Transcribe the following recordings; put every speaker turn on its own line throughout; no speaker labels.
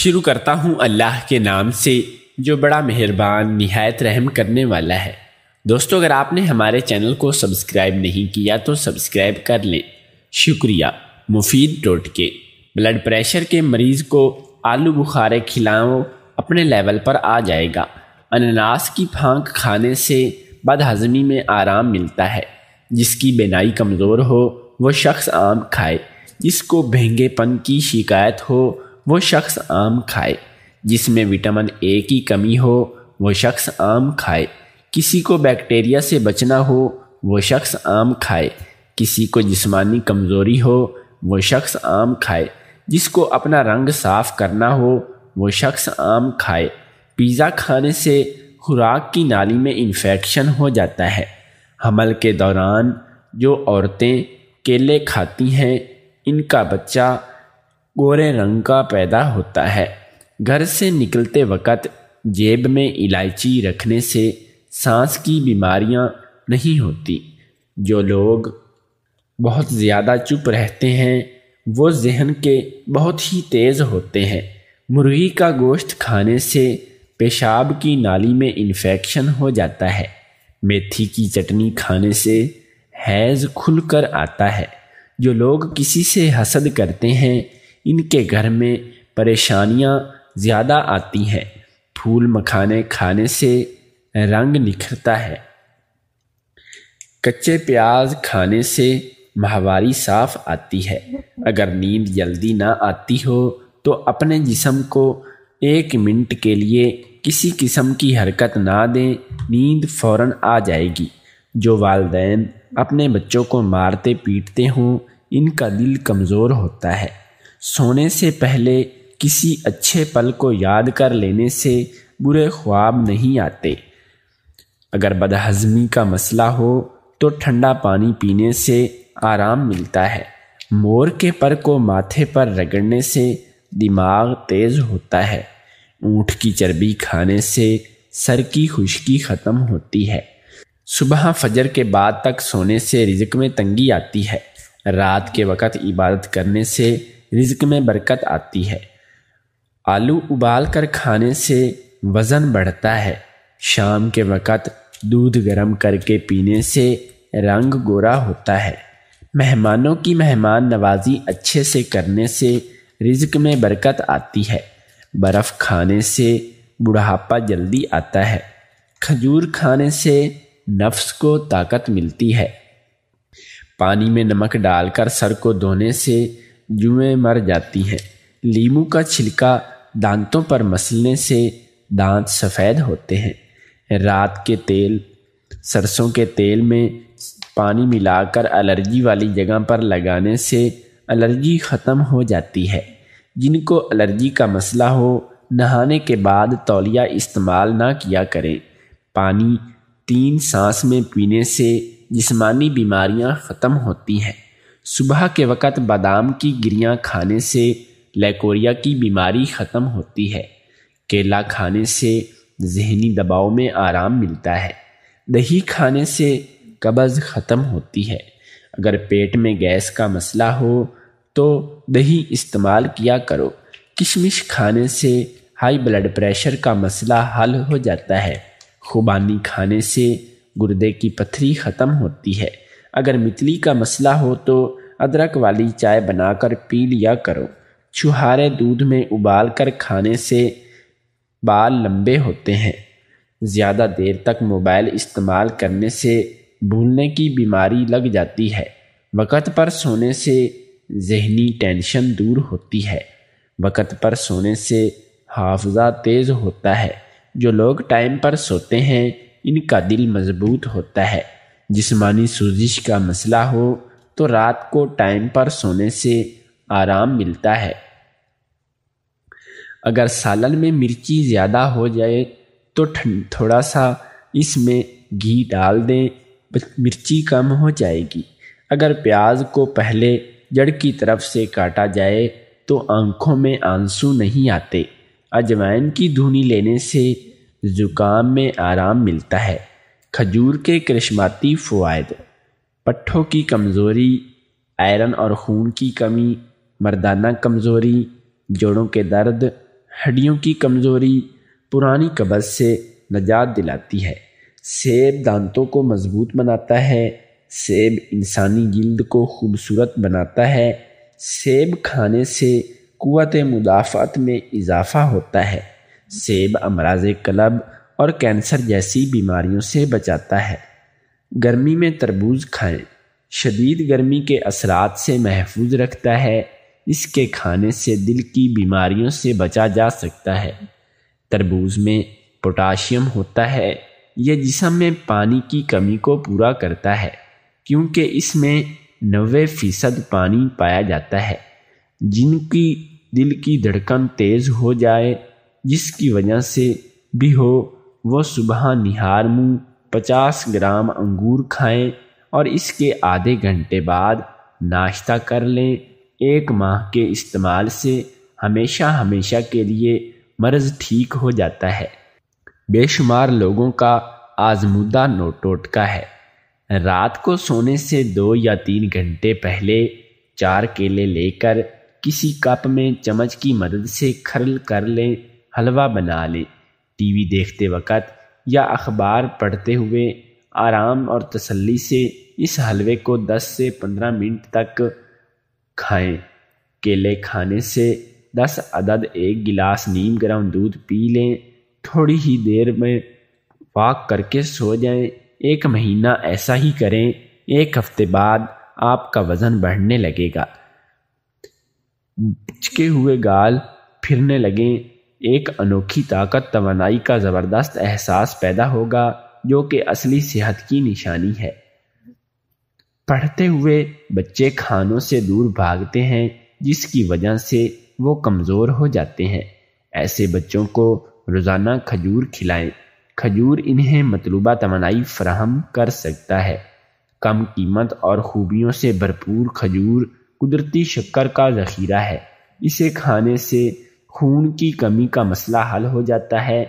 शुरू करता हूँ अल्लाह के नाम से जो बड़ा मेहरबान नहायत रहम करने वाला है दोस्तों अगर आपने हमारे चैनल को सब्सक्राइब नहीं किया तो सब्सक्राइब कर लें शुक्रिया मुफीद टोटके ब्लड प्रेशर के मरीज़ को आलू बुखारे खिलाओ अपने लेवल पर आ जाएगा अनानास की फांक खाने से बदहजमी में आराम मिलता है जिसकी बेनाई कमज़ोर हो वो शख्स आम खाए जिसको भेंगेपन की शिकायत हो वो शख्स आम खाए जिसमें विटामिन ए की कमी हो वो शख्स आम खाए किसी को बैक्टीरिया से बचना हो वो शख्स आम खाए किसी को जिस्मानी कमज़ोरी हो वो शख्स आम खाए जिसको अपना रंग साफ़ करना हो वो शख्स आम खाए पिज़्ज़ा खाने से खुराक की नाली में इन्फेक्शन हो जाता है हमल के दौरान जो औरतें केले खाती हैं इनका बच्चा गोरे रंग का पैदा होता है घर से निकलते वक़्त जेब में इलायची रखने से सांस की बीमारियां नहीं होती जो लोग बहुत ज़्यादा चुप रहते हैं वो जहन के बहुत ही तेज़ होते हैं मुर्गी का गोश्त खाने से पेशाब की नाली में इन्फेक्शन हो जाता है मेथी की चटनी खाने से हैज़ खुल कर आता है जो लोग किसी से हसद करते हैं इनके घर में परेशानियाँ ज़्यादा आती हैं फूल मखाने खाने से रंग निखरता है कच्चे प्याज खाने से माहवारी साफ आती है अगर नींद जल्दी ना आती हो तो अपने जिसम को एक मिनट के लिए किसी किस्म की हरकत ना दें नींद फौरन आ जाएगी जो वालदेन अपने बच्चों को मारते पीटते हों इनका दिल कमज़ोर होता है सोने से पहले किसी अच्छे पल को याद कर लेने से बुरे ख्वाब नहीं आते अगर बदहजमी का मसला हो तो ठंडा पानी पीने से आराम मिलता है मोर के पर को माथे पर रगड़ने से दिमाग तेज़ होता है ऊँट की चर्बी खाने से सर की खुश्की ख़त्म होती है सुबह फजर के बाद तक सोने से रिजक में तंगी आती है रात के वक़्त इबादत करने से रिज्क में बरकत आती है आलू उबाल कर खाने से वज़न बढ़ता है शाम के वक़्त दूध गर्म करके पीने से रंग गोरा होता है मेहमानों की मेहमान नवाजी अच्छे से करने से रिज्क में बरकत आती है बर्फ़ खाने से बुढ़ापा जल्दी आता है खजूर खाने से नफ्स को ताकत मिलती है पानी में नमक डालकर सर को धोने से जुएँ मर जाती हैं लीमू का छिलका दांतों पर मसलने से दांत सफ़ेद होते हैं रात के तेल सरसों के तेल में पानी मिलाकर एलर्जी वाली जगह पर लगाने से एलर्जी ख़त्म हो जाती है जिनको एलर्जी का मसला हो नहाने के बाद तौलिया इस्तेमाल ना किया करें पानी तीन सांस में पीने से जिस्मानी बीमारियां ख़त्म होती हैं सुबह के वक़्त बादाम की गिरियाँ खाने से लेकोरिया की बीमारी ख़त्म होती है केला खाने से जहनी दबाव में आराम मिलता है दही खाने से कब्ज़ ख़त्म होती है अगर पेट में गैस का मसला हो तो दही इस्तेमाल किया करो किशमिश खाने से हाई ब्लड प्रेशर का मसला हल हो जाता है खुबानी खाने से गुर्दे की पथरी ख़त्म होती है अगर मितली का मसला हो तो अदरक वाली चाय बनाकर पी लिया करो छुहारे दूध में उबाल कर खाने से बाल लंबे होते हैं ज़्यादा देर तक मोबाइल इस्तेमाल करने से भूलने की बीमारी लग जाती है वक़्त पर सोने से जहनी टेंशन दूर होती है वक़्त पर सोने से हाफजा तेज़ होता है जो लोग टाइम पर सोते हैं इनका दिल मजबूत होता है जिस्मानी सूजिश का मसला हो तो रात को टाइम पर सोने से आराम मिलता है अगर सालन में मिर्ची ज़्यादा हो जाए तो थोड़ा सा इसमें घी डाल दें मिर्ची कम हो जाएगी अगर प्याज को पहले जड़ की तरफ से काटा जाए तो आंखों में आंसू नहीं आते अजवाइन की धुनी लेने से ज़ुकाम में आराम मिलता है खजूर के करिश्माती फ़वाद पट्ठों की कमज़ोरी आयरन और खून की कमी मर्दाना कमज़ोरी जोड़ों के दर्द हड्डियों की कमज़ोरी पुरानी कब्ज़ से नजात दिलाती है सेब दांतों को मजबूत बनाता है सेब इंसानी गिल्द को खूबसूरत बनाता है सेब खाने से कुत मुदाफ़त में इजाफा होता है सेब अमराज कलब और कैंसर जैसी बीमारियों से बचाता है गर्मी में तरबूज खाएं शदीद गर्मी के असरात से महफूज रखता है इसके खाने से दिल की बीमारियों से बचा जा सकता है तरबूज में पोटाशियम होता है यह जिसम में पानी की कमी को पूरा करता है क्योंकि इसमें नबे फ़ीसद पानी पाया जाता है जिनकी दिल की धड़कन तेज़ हो जाए जिसकी वजह से भी हो वह सुबह निहार मुँह पचास ग्राम अंगूर खाएं और इसके आधे घंटे बाद नाश्ता कर लें एक माह के इस्तेमाल से हमेशा हमेशा के लिए मर्ज़ ठीक हो जाता है बेशुमार लोगों का आजमूदा का है रात को सोने से दो या तीन घंटे पहले चार केले लेकर किसी कप में चम्मच की मदद से खरल कर लें हलवा बना लें टीवी देखते वक्त या अखबार पढ़ते हुए आराम और तसल्ली से इस हलवे को 10 से 15 मिनट तक खाएं। केले खाने से 10 अदद एक गिलास नीम गर्म दूध पी लें थोड़ी ही देर में वाक करके सो जाएं। एक महीना ऐसा ही करें एक हफ्ते बाद आपका वज़न बढ़ने लगेगा बिचके हुए गाल फिरने लगें एक अनोखी ताकत तवानाई का ज़बरदस्त एहसास पैदा होगा जो कि असली सेहत की निशानी है पढ़ते हुए बच्चे खानों से दूर भागते हैं जिसकी वजह से वो कमज़ोर हो जाते हैं ऐसे बच्चों को रोज़ाना खजूर खिलाएं खजूर इन्हें मतलूबा तोानाई फ्राहम कर सकता है कम कीमत और ख़ूबियों से भरपूर खजूर कुदरती शक्कर का ज़ख़ीरा है इसे खाने से खून की कमी का मसला हल हो जाता है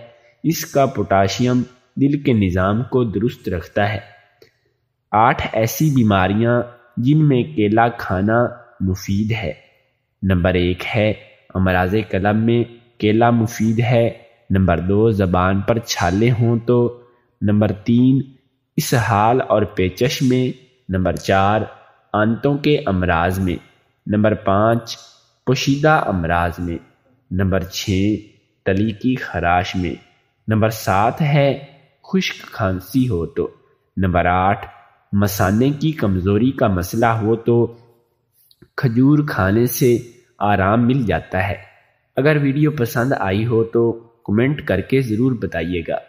इसका पोटाशियम दिल के निज़ाम को दुरुस्त रखता है आठ ऐसी बीमारियां जिनमें केला खाना मुफीद है नंबर एक है अमराज कलम में केला मुफीद है नंबर दो ज़बान पर छाले हों तो नंबर तीन इसहाल और पेचश में नंबर चार आंतों के अमराज में नंबर पाँच पोशीदा अमराज में नंबर छः तली की खराश में नंबर सात है खुश्क खांसी हो तो नंबर आठ मसाने की कमज़ोरी का मसला हो तो खजूर खाने से आराम मिल जाता है अगर वीडियो पसंद आई हो तो कमेंट करके ज़रूर बताइएगा